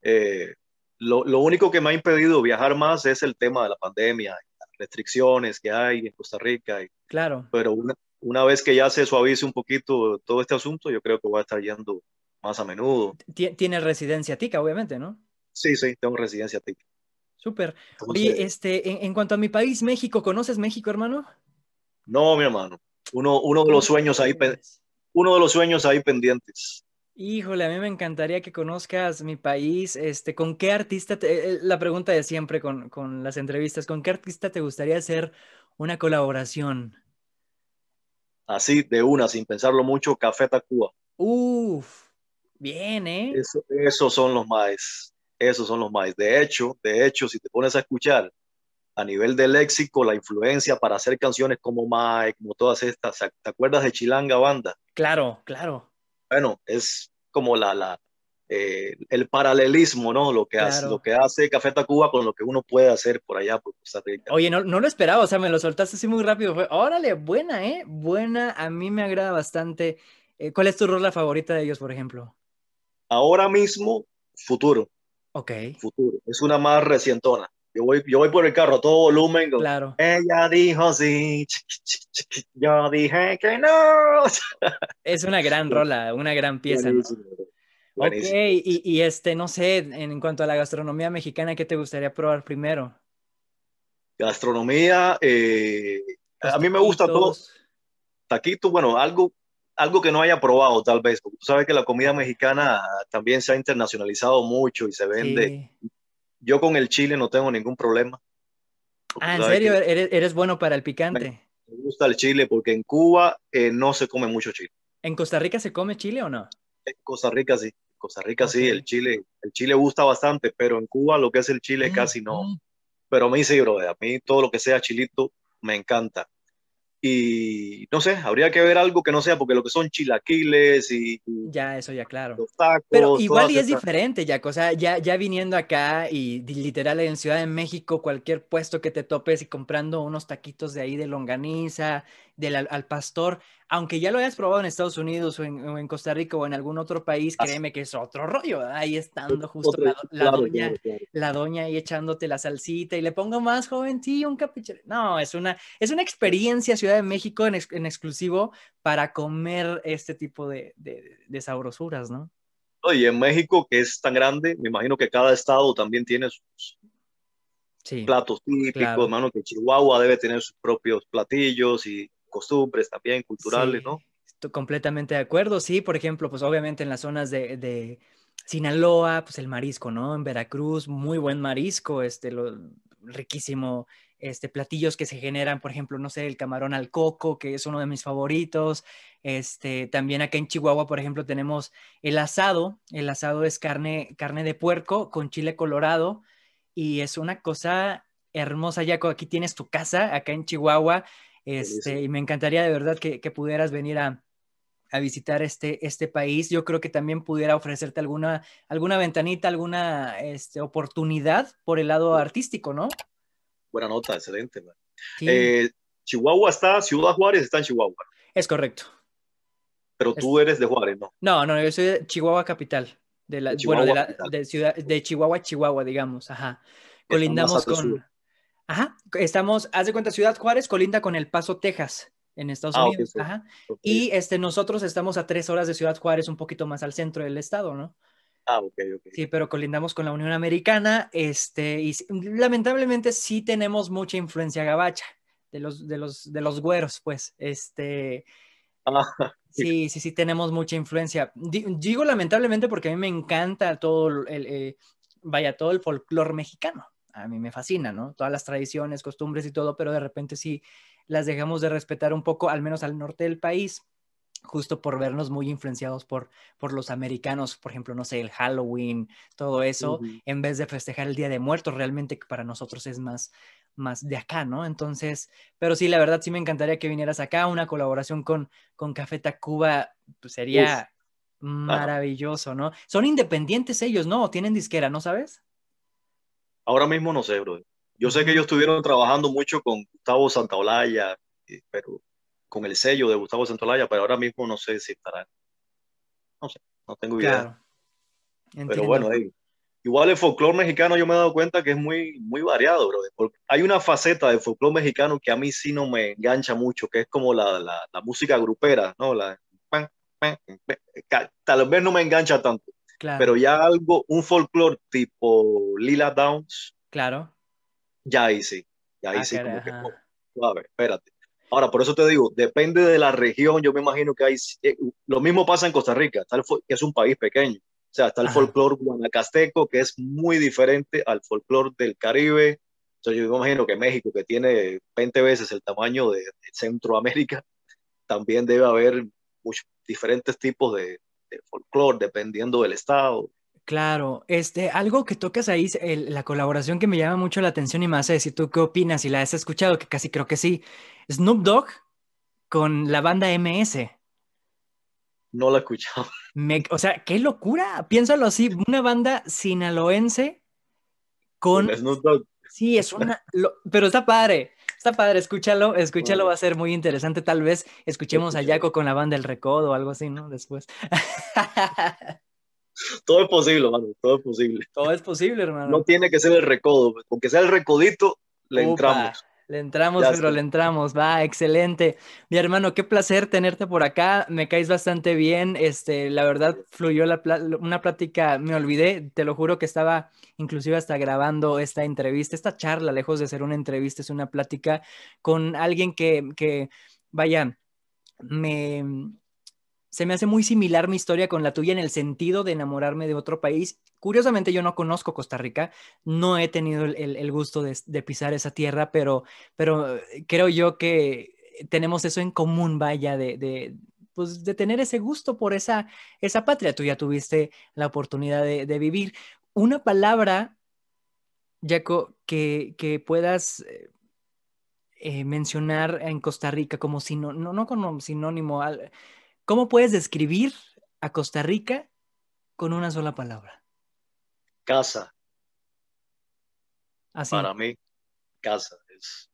Eh, lo, lo, único que me ha impedido viajar más es el tema de la pandemia restricciones que hay en Costa Rica. claro. Pero una, vez que ya se suavice un poquito todo este asunto, yo creo que voy a estar yendo más a menudo. Tiene residencia tica, obviamente, ¿no? Sí, sí, tengo residencia tica. Súper. Y este, en, cuanto a mi país, México, ¿conoces México, hermano? No, mi hermano. Uno, uno de los sueños ahí, uno de los sueños ahí pendientes. Híjole, a mí me encantaría que conozcas mi país. Este, ¿con qué artista? Eh, la pregunta de siempre con, las entrevistas, ¿con qué artista te gustaría hacer una colaboración? Así, de una, sin pensarlo mucho, Café Tacuba. Uf, bien, ¿eh? esos son los más, esos son los más. De hecho, de hecho, si te pones a escuchar a nivel de léxico, la influencia para hacer canciones como Mike, como todas estas, ¿te acuerdas de Chilanga Banda? Claro, claro bueno, es como la, la eh, el paralelismo, ¿no? Lo que, hace, lo que hace Café Tacuba con lo que uno puede hacer por allá, Oye, no, no lo esperaba, o sea, me lo soltaste así muy rápido. órale, buena, ¿eh? Buena, a mí me agrada bastante. Eh, ¿Cuál es tu rola favorita de ellos, por ejemplo? Ahora mismo, Futuro. Ok. Futuro. Es una más recientona. Yo voy, por el carro todo volumen. claro. Ella dijo sí. Yo dije que no. Es una gran rola, una gran pieza. Ok, y, este, no sé, en cuanto a la gastronomía mexicana, ¿qué te gustaría probar primero? Gastronomía, eh, a mí me gusta todo. Taquitos, bueno, algo, algo que no haya probado tal vez, tú sabes que la comida mexicana también se ha internacionalizado mucho y se vende yo con el chile no tengo ningún problema. Ah, ¿en serio? Eres, bueno para el picante? Me gusta el chile porque en Cuba eh, no se come mucho chile. ¿En Costa Rica se come chile o no? En Costa Rica sí. En Costa Rica sí, el chile, el chile gusta bastante, pero en Cuba lo que es el chile mm, casi no. Mm. Pero a mí sí, bro, a mí todo lo que sea chilito me encanta. Y no sé, habría que ver algo que no sea, porque lo que son chilaquiles y. ya, eso ya, claro. Pero igual y es diferente, ya cosa ya, ya viniendo acá y literal en Ciudad de México, cualquier puesto que te topes y comprando unos taquitos de ahí de longaniza, del, al pastor, aunque ya lo hayas probado en Estados Unidos o en, Costa Rica o en algún otro país, créeme que es otro rollo, ahí estando justo la, doña, la doña ahí echándote la salsita y le pongo más joven, un capuchero. No, es una, es una experiencia Ciudad de México en, exclusivo para comer este tipo de, sabrosuras, ¿no? Y en México, que es tan grande, me imagino que cada estado también tiene sus platos típicos, mano que Chihuahua debe tener sus propios platillos y costumbres también culturales, ¿no? Estoy completamente de acuerdo, sí, por ejemplo, pues obviamente en las zonas de, de Sinaloa, pues el marisco, ¿no? En Veracruz, muy buen marisco, este, lo, riquísimo, este, platillos que se generan, por ejemplo, no sé, el camarón al coco, que es uno de mis favoritos. Este, también acá en Chihuahua, por ejemplo, tenemos el asado. El asado es carne, carne de puerco con chile colorado y es una cosa hermosa, ya Aquí tienes tu casa, acá en Chihuahua. Este, y me encantaría de verdad que, pudieras venir a, visitar este, este país. Yo creo que también pudiera ofrecerte alguna, alguna ventanita, alguna este, oportunidad por el lado artístico, ¿no? Buena nota, excelente. Eh, Chihuahua está, Ciudad Juárez está en Chihuahua. Es correcto. Pero tú eres de Juárez, ¿no? No, no, yo soy de Chihuahua capital. De la, ciudad, de Chihuahua, Chihuahua, digamos, ajá. Colindamos con, Ajá, estamos, haz de cuenta, Ciudad Juárez colinda con El Paso, Texas, en Estados ah, Unidos. Ajá. Y este, nosotros estamos a tres horas de Ciudad Juárez, un poquito más al centro del estado, ¿no? Ah, ok, ok. Sí, pero colindamos con la Unión Americana, este, y lamentablemente sí tenemos mucha influencia gabacha de los, de los, de los güeros, pues, este. Ah, sí, sí, sí, tenemos mucha influencia. Digo lamentablemente porque a mí me encanta todo el, eh, vaya, todo el folclore mexicano a mí me fascina, ¿no? Todas las tradiciones, costumbres y todo, pero de repente sí las dejamos de respetar un poco, al menos al norte del país, justo por vernos muy influenciados por, por los americanos, por ejemplo, no sé, el Halloween, todo eso, en vez de festejar el Día de Muertos, realmente que para nosotros es más, más de acá, ¿no? Entonces, pero sí, la verdad sí me encantaría que vinieras acá, una colaboración con, con Café Tacuba pues, sería maravilloso, ¿no? Son independientes ellos, ¿no? ¿Tienen disquera, no sabes? Ahora mismo no sé, bro. Yo sé que ellos estuvieron trabajando mucho con Gustavo Santaolalla, eh, pero con el sello de Gustavo Santaolalla, pero ahora mismo no sé si estará. No sé, no tengo idea. Pero bueno, igual el folclore mexicano yo me he dado cuenta que es muy, muy variado, bro. hay una faceta del folclore mexicano que a mí sí no me engancha mucho, que es como la, la música grupera, ¿no? La, tal vez no me engancha tanto. Pero ya algo, un folclore tipo Lila Downs. Claro. Ya ahí sí. Ya ahí ah, sí, a ver, espérate. Ahora, por eso te digo, depende de la región. Yo me imagino que hay. Eh, lo mismo pasa en Costa Rica, tal que es un país pequeño. O sea, está el folclore guanacasteco, que es muy diferente al folclore del Caribe. Entonces, yo me imagino que México, que tiene 20 veces el tamaño de Centroamérica, también debe haber muchos diferentes tipos de, folclore, dependiendo del estado. Claro, este, algo que tocas ahí, la colaboración que me llama mucho la atención y más hace decir tú qué opinas y si la has escuchado, que casi creo que sí. Snoop Dogg con la banda MS. No la he escuchado. o sea, qué locura. Piénsalo así, una banda sinaloense con... Snoop Dogg. Sí, es una... pero está padre. Está padre, escúchalo, escúchalo, va a ser muy interesante. Tal vez escuchemos a Jaco con la banda del Recodo o algo así, ¿no? Después. todo es posible, hermano, todo es posible. Todo es posible, hermano. No tiene que ser el recodo, aunque sea el recodito, le entramos. Le entramos, pero le entramos. Va, excelente. Mi hermano, qué placer tenerte por acá. Me caes bastante bien. Este, la verdad, fluyó la una plática, me olvidé, te lo juro que estaba inclusive hasta grabando esta entrevista, esta charla, lejos de ser una entrevista, es una plática con alguien que, que vaya, me, se me hace muy similar mi historia con la tuya en el sentido de enamorarme de otro país. Curiosamente, yo no conozco Costa Rica, no he tenido el, gusto de, pisar esa tierra, pero, pero eh, creo yo que tenemos eso en común, vaya, pues, de, tener ese gusto por esa, esa patria. Tú ya tuviste la oportunidad de, vivir. Una palabra, Jaco, que, puedas... Eh, eh, mencionar en Costa Rica como no, como sinónimo, al, ¿Cómo puedes describir a Costa Rica con una sola palabra? Casa. Así. Ah, Para mí, casa. Es,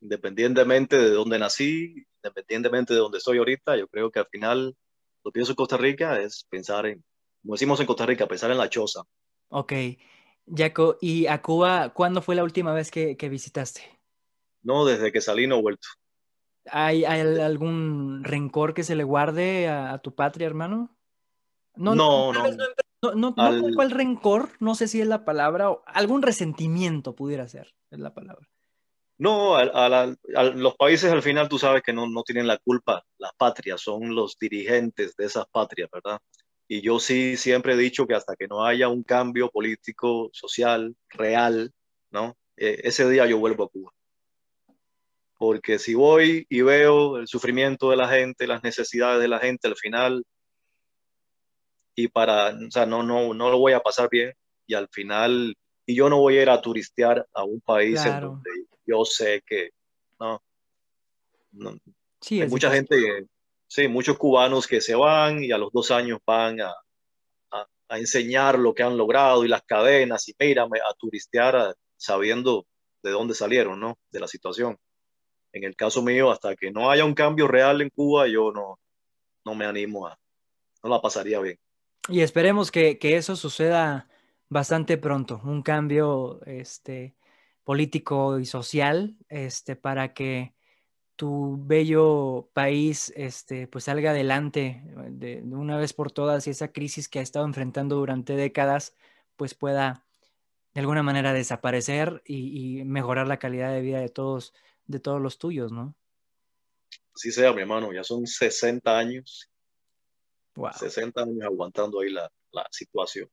independientemente de dónde nací, independientemente de dónde estoy ahorita, yo creo que al final lo que pienso en Costa Rica es pensar en, como decimos en Costa Rica, pensar en la choza. Ok. Jaco, ¿y a Cuba cuándo fue la última vez que visitaste? No, desde que salí no he vuelto. ¿Hay, algún rencor que se le guarde a, tu patria, hermano? No, no, no. No, el rencor, no sé si es la palabra, o algún resentimiento pudiera ser, es la palabra. No, los países al final tú sabes que no, no, tienen la culpa, las patrias, son los dirigentes de esas patrias, ¿verdad? Y yo sí siempre he dicho que hasta que no haya un cambio político, social, real, ¿no? E, ese día yo vuelvo a Cuba porque si voy y veo el sufrimiento de la gente, las necesidades de la gente al final, y para, o sea, no, no, no lo voy a pasar bien, y al final, y yo no voy a ir a turistear a un país en donde yo sé que, no, no. Sí, Hay mucha gente, sí, muchos cubanos que se van y a los dos años van a, enseñar lo que han logrado y las cadenas, y mírame, a turistear sabiendo de dónde salieron, ¿no? De la situación en el caso mío, hasta que no haya un cambio real en Cuba, yo no, no me animo a, no la pasaría bien. Y esperemos que, eso suceda bastante pronto, un cambio este, político y social este, para que tu bello país este, pues salga adelante de, una vez por todas y esa crisis que ha estado enfrentando durante décadas pues pueda de alguna manera desaparecer y mejorar la calidad de vida de todos de todos los tuyos, ¿no? Sí sea, mi hermano, ya son 60 años. 60 años aguantando ahí la, la situación.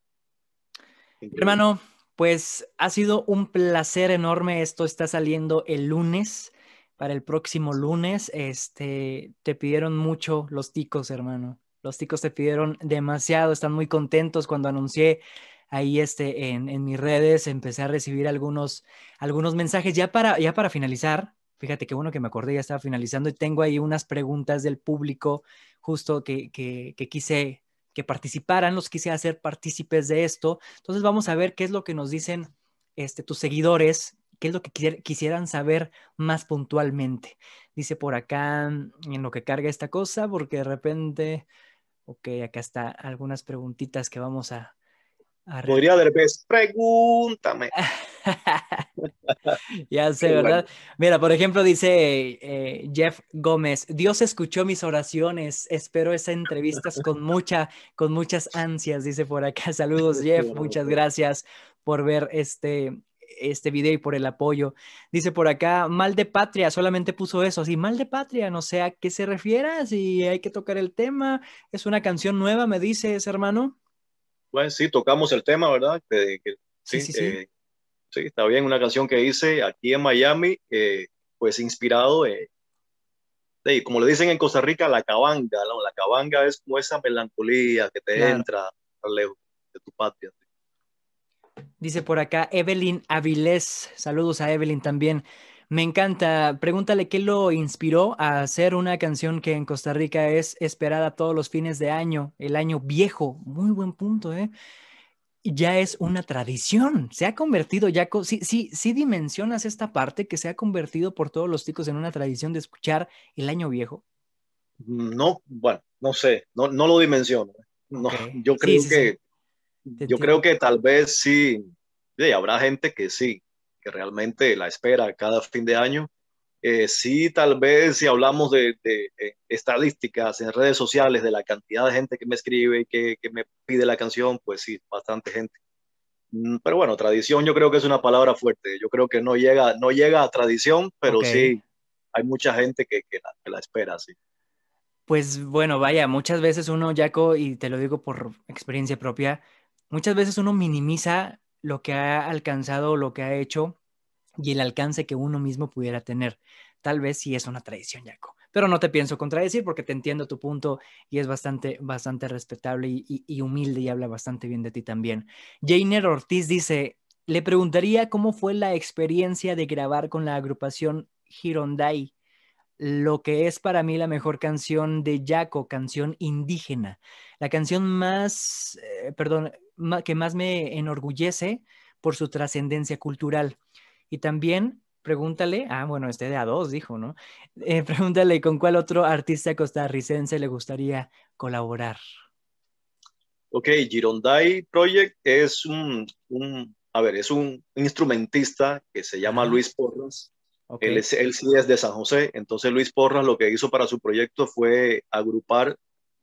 Hermano, pues ha sido un placer enorme. Esto está saliendo el lunes, para el próximo lunes. Este, te pidieron mucho los ticos, hermano. Los ticos te pidieron demasiado, están muy contentos cuando anuncié ahí este, en, mis redes, empecé a recibir algunos, algunos mensajes. Ya para, ya para finalizar, Fíjate qué bueno que me acordé, ya estaba finalizando y tengo ahí unas preguntas del público justo que, que, quise que participaran, los quise hacer partícipes de esto. Entonces vamos a ver qué es lo que nos dicen este, tus seguidores, qué es lo que quisieran saber más puntualmente. Dice por acá mm, en lo que carga esta cosa, porque de repente, ok, acá está algunas preguntitas que vamos a... Podría haber pregúntame. ya sé, ¿verdad? Mira, por ejemplo, dice eh, Jeff Gómez, Dios escuchó mis oraciones, espero esa entrevistas con mucha, con muchas ansias, dice por acá. Saludos, Jeff, muchas gracias por ver este, este video y por el apoyo. Dice por acá, mal de patria, solamente puso eso, así, mal de patria, no sé a qué se refiera, si hay que tocar el tema, es una canción nueva, me dice dices, hermano. Pues sí, tocamos el tema, ¿verdad? Que, sí, sí, sí. Eh, Sí, está bien, una canción que hice aquí en Miami, eh, pues inspirado eh, de, como le dicen en Costa Rica, la cabanga, la cabanga es como esa melancolía que te entra lejos de tu patria. Dice por acá Evelyn Avilés, saludos a Evelyn también. Me encanta. Pregúntale qué lo inspiró a hacer una canción que en Costa Rica es esperada todos los fines de año, el año viejo. Muy buen punto, ¿eh? ya es una tradición, se ha convertido ya, si si si dimensionas esta parte que se ha convertido por todos los ticos en una tradición de escuchar el año viejo. Mm, no, bueno, no sé, no, no lo dimensiono. No, Yo creo que, yo creo que tal vez sí, habrá gente que sí, que realmente la espera cada fin de año, eh, sí, tal vez si hablamos de, eh, estadísticas en redes sociales, de la cantidad de gente que me escribe, que, que me pide la canción, pues sí, bastante gente. Mm, pero bueno, tradición yo creo que es una palabra fuerte. Yo creo que no llega, no llega a tradición, pero sí, hay mucha gente que, la, espera, sí. Pues bueno, vaya, muchas veces uno, Jaco, y te lo digo por experiencia propia, muchas veces uno minimiza lo que ha alcanzado, lo que ha hecho y el alcance que uno mismo pudiera tener. Tal vez sí es una tradición, Jaco. Pero no te pienso contradecir porque te entiendo tu punto y es bastante, bastante respetable y, humilde y habla bastante bien de ti también. Jainer Ortiz dice, le preguntaría cómo fue la experiencia de grabar con la agrupación Hirondai, lo que es para mí la mejor canción de Jaco, canción indígena. La canción más, eh, perdón, que más me enorgullece por su trascendencia cultural. Y también pregúntale, ah, bueno, este de a dos dijo, ¿no? Eh, pregúntale con cuál otro artista costarricense le gustaría colaborar. Ok, Girondai Project es un, a ver, es un instrumentista que se llama Luis Porras. Él, sí es de San José, entonces Luis Porras lo que hizo para su proyecto fue agrupar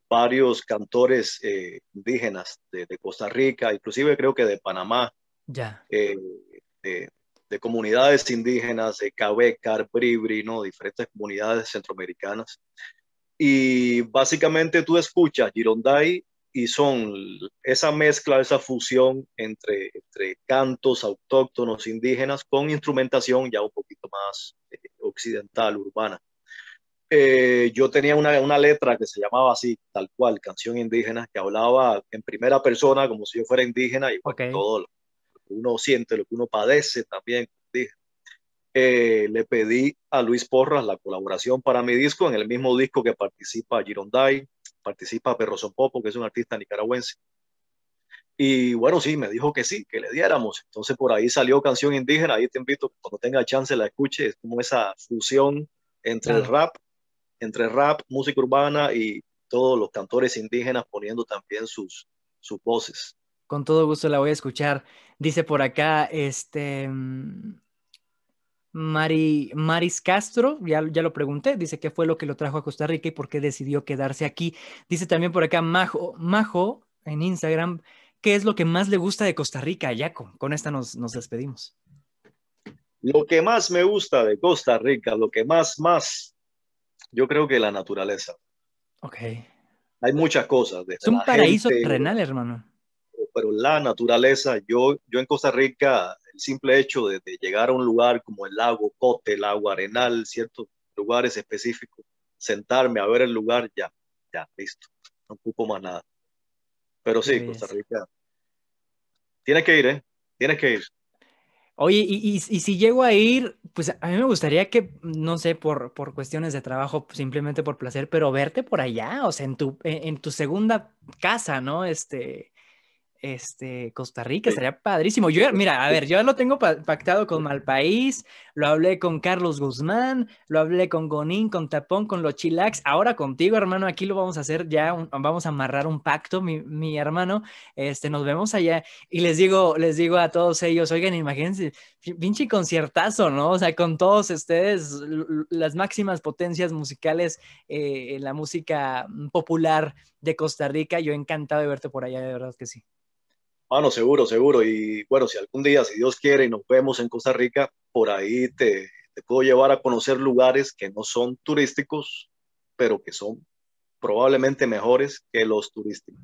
varios cantores eh, indígenas de, Costa Rica, inclusive creo que de Panamá, ya. Eh, de comunidades indígenas, de Cabecar, Bribri, ¿no? diferentes comunidades centroamericanas. Y básicamente tú escuchas Girondai y son esa mezcla, esa fusión entre, cantos autóctonos indígenas con instrumentación ya un poquito más eh, occidental, urbana. Eh, yo tenía una, letra que se llamaba así, tal cual, Canción Indígena, que hablaba en primera persona como si yo fuera indígena, y okay. todo uno siente, lo que uno padece también, dije. Eh, le pedí a Luis Porras la colaboración para mi disco, en el mismo disco que participa Girondai, participa Perro Son Popo, que es un artista nicaragüense. Y bueno, sí, me dijo que sí, que le diéramos. Entonces por ahí salió Canción Indígena, ahí te invito, cuando tenga chance la escuche, es como esa fusión entre el rap, entre rap, música urbana y todos los cantores indígenas poniendo también sus, sus voces con todo gusto la voy a escuchar. Dice por acá, este, mm, Mari, Maris Castro, ya, ya, lo pregunté, dice qué fue lo que lo trajo a Costa Rica y por qué decidió quedarse aquí. Dice también por acá Majo, Majo en Instagram, ¿qué es lo que más le gusta de Costa Rica, Yaco? Con esta nos, nos despedimos. Lo que más me gusta de Costa Rica, lo que más, más, yo creo que la naturaleza. Ok. Hay muchas cosas. Desde es un paraíso terrenal, hermano pero la naturaleza, yo, yo en Costa Rica, el simple hecho de, llegar a un lugar como el lago Cote, el lago Arenal, ciertos lugares específicos, sentarme a ver el lugar, ya, ya, listo, no ocupo más nada. Pero sí, Costa pues Rica, tiene que ir, ¿eh? Tienes que ir. Oye, y, y, si llego a ir, pues a mí me gustaría que, no sé, por, por cuestiones de trabajo, simplemente por placer, pero verte por allá, o sea, en tu, en tu segunda casa, ¿no? Este, este, Costa Rica, estaría padrísimo. Yo, mira, a ver, yo lo tengo pactado con Malpaís, lo hablé con Carlos Guzmán, lo hablé con Gonín, con Tapón, con los Chilax, ahora contigo, hermano, aquí lo vamos a hacer ya, vamos a amarrar un pacto, mi, hermano, este, nos vemos allá y les digo, les digo a todos ellos, oigan, imagínense, pinche conciertazo, ¿no? O sea, con todos ustedes, las máximas potencias musicales eh, en la música mm, popular de Costa Rica, yo encantado de verte por allá, de verdad que sí. Bueno, seguro, seguro. Y bueno, si algún día, si Dios quiere, y nos vemos en Costa Rica, por ahí te, puedo llevar a conocer lugares que no son turísticos, pero que son probablemente mejores que los turísticos.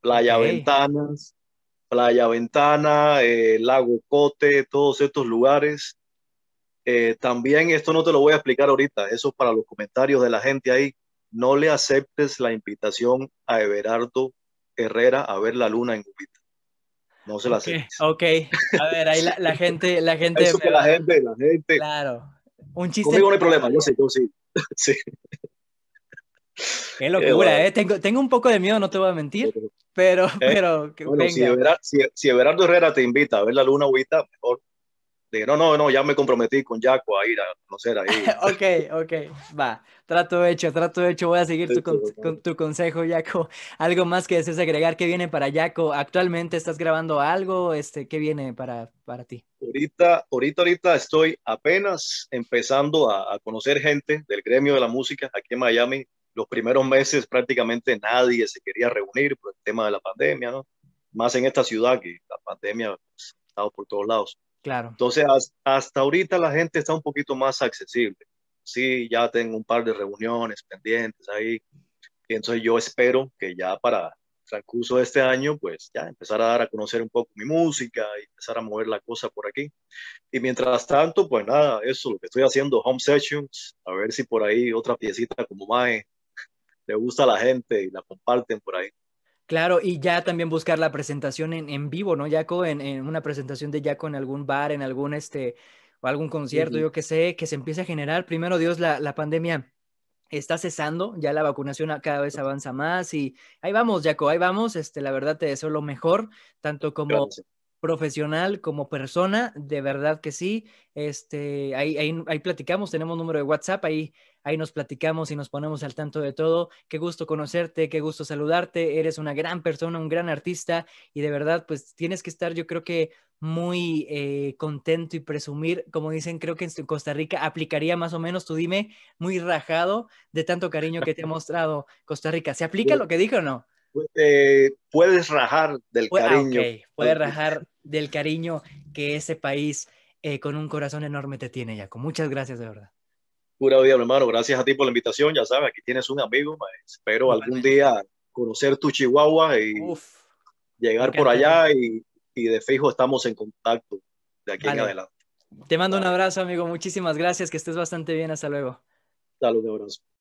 Playa Ventanas, Playa Ventana, eh, Lago Cote, todos estos lugares. Eh, también esto no te lo voy a explicar ahorita, eso para los comentarios de la gente ahí. No le aceptes la invitación a Everardo Herrera a ver la luna en no se la sé. ok, a ver, ahí la, gente. La gente, que la gente, la gente. Claro. Un chiste. Conmigo no hay problema, yo sé, yo sí. sí. Qué locura, eh, Tengo, tengo un poco de miedo, no te voy a mentir, pero, pero eh, que bueno, Si, Everardo, si, Herrera te invita a ver la luna huita, mejor Dije, no, no, no, ya me comprometí con Jaco a ir a conocer ahí. ok, ok, va. Trato hecho, trato hecho. Voy a seguir tu, con, tu consejo, Jaco. ¿Algo más que desees agregar? ¿Qué viene para Jaco? ¿Actualmente estás grabando algo? Este, ¿Qué viene para, para ti? Ahorita, ahorita, ahorita estoy apenas empezando a, a conocer gente del gremio de la música aquí en Miami. Los primeros meses prácticamente nadie se quería reunir por el tema de la pandemia, ¿no? Más en esta ciudad que la pandemia pues, ha estado por todos lados. Claro. Entonces, hasta ahorita la gente está un poquito más accesible. Sí, ya tengo un par de reuniones pendientes ahí. Y entonces yo espero que ya para transcurso de este año, pues ya empezar a dar a conocer un poco mi música y empezar a mover la cosa por aquí. Y mientras tanto, pues nada, eso lo que estoy haciendo, home sessions, a ver si por ahí otra piecita como Mae le gusta a la gente y la comparten por ahí. Claro, y ya también buscar la presentación en, en vivo, ¿no, Jaco? En, en, una presentación de Jaco en algún bar, en algún este, o algún concierto, yo qué sé, que se empiece a generar. Primero Dios, la, la pandemia está cesando, ya la vacunación cada vez avanza más y ahí vamos, Jaco, ahí vamos. Este, la verdad te deseo lo mejor, tanto como profesional como persona, de verdad que sí. Este, ahí, ahí, ahí platicamos, tenemos número de WhatsApp, ahí Ahí nos platicamos y nos ponemos al tanto de todo. Qué gusto conocerte, qué gusto saludarte. Eres una gran persona, un gran artista y de verdad, pues tienes que estar, yo creo que muy eh, contento y presumir, como dicen, creo que en Costa Rica aplicaría más o menos, tú dime, muy rajado de tanto cariño que te ha mostrado Costa Rica. ¿Se aplica lo que dijo o no? Pues, eh, puedes rajar del ah, cariño. Puedes rajar del cariño que ese país eh, con un corazón enorme te tiene, Jaco. Muchas gracias, de verdad hermano. Gracias a ti por la invitación. Ya sabes, aquí tienes un amigo. Espero algún día conocer tu Chihuahua y llegar por allá y, de fijo estamos en contacto de aquí en adelante. Te mando un abrazo, amigo. Muchísimas gracias. Que estés bastante bien. Hasta luego. Saludos, un abrazo.